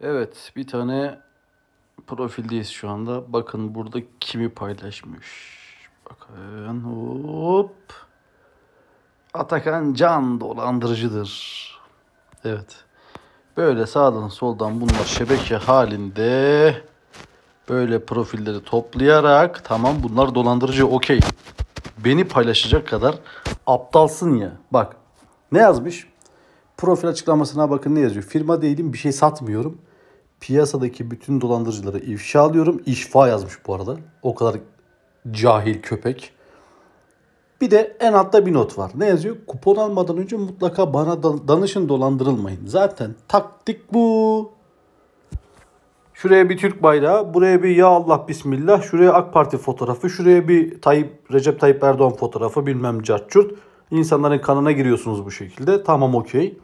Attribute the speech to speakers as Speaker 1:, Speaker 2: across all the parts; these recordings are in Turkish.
Speaker 1: Evet bir tane profildeyiz şu anda. Bakın burada kimi paylaşmış. Bakın hop. Atakan can dolandırıcıdır. Evet. Böyle sağdan soldan bunlar şebeke halinde böyle profilleri toplayarak tamam bunlar dolandırıcı okey. Beni paylaşacak kadar aptalsın ya. Bak ne yazmış? Profil açıklamasına bakın ne yazıyor? Firma değilim bir şey satmıyorum. Piyasadaki bütün dolandırıcıları ifşa alıyorum. İşfa yazmış bu arada. O kadar cahil köpek. Bir de en altta bir not var. Ne yazıyor? Kupon almadan önce mutlaka bana danışın dolandırılmayın. Zaten taktik bu. Şuraya bir Türk bayrağı, buraya bir ya Allah bismillah, şuraya AK Parti fotoğrafı, şuraya bir Tayyip, Recep Tayyip Erdoğan fotoğrafı bilmem cartçurt. İnsanların kanına giriyorsunuz bu şekilde. Tamam okey.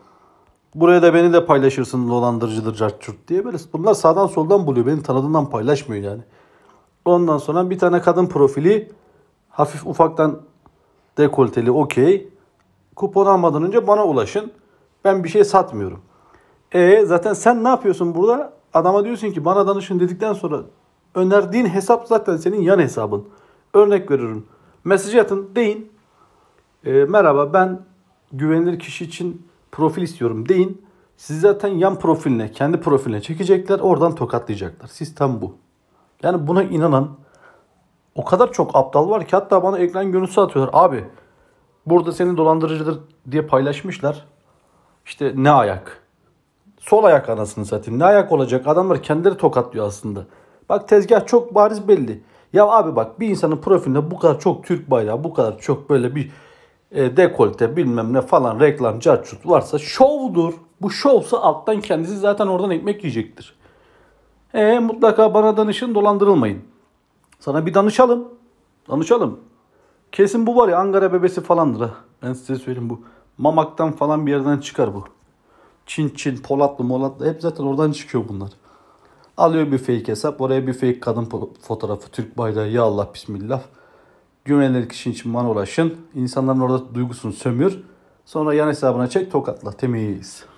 Speaker 1: Buraya da beni de paylaşırsın dolandırıcıdır cartçurt diye. Böyle bunlar sağdan soldan buluyor. Beni tanıdığından paylaşmıyor yani. Ondan sonra bir tane kadın profili hafif ufaktan dekolteli okey. Kupon almadan önce bana ulaşın. Ben bir şey satmıyorum. E zaten sen ne yapıyorsun burada? Adama diyorsun ki bana danışın dedikten sonra önerdiğin hesap zaten senin yan hesabın. Örnek veriyorum. Mesaj atın deyin. E, merhaba ben güvenilir kişi için profil istiyorum deyin. Sizi zaten yan profiline, kendi profiline çekecekler. Oradan tokatlayacaklar. Sistem bu. Yani buna inanan o kadar çok aptal var ki hatta bana ekran görüntüsü atıyorlar. Abi burada seni dolandırıcıdır diye paylaşmışlar. İşte ne ayak? Sol ayak anasını satayım. Ne ayak olacak? Adamlar kendileri tokatlıyor aslında. Bak tezgah çok bariz belli. Ya abi bak bir insanın profilinde bu kadar çok Türk bayrağı, bu kadar çok böyle bir e, dekolte bilmem ne falan reklam carçut varsa şovdur. Bu şovsa alttan kendisi zaten oradan ekmek yiyecektir. E mutlaka bana danışın dolandırılmayın. Sana bir danışalım. Danışalım. Kesin bu var ya Ankara bebesi falandır ha. Ben size söyleyeyim bu. Mamak'tan falan bir yerden çıkar bu. Çin Çin, Polatlı, Molatlı hep zaten oradan çıkıyor bunlar. Alıyor bir fake hesap. Oraya bir fake kadın fotoğrafı. Türk bayrağı ya Allah bismillah. Güvenilir kişinin için bana ulaşın. İnsanların orada duygusunu sömür. Sonra yan hesabına çek tokatla. Temiz.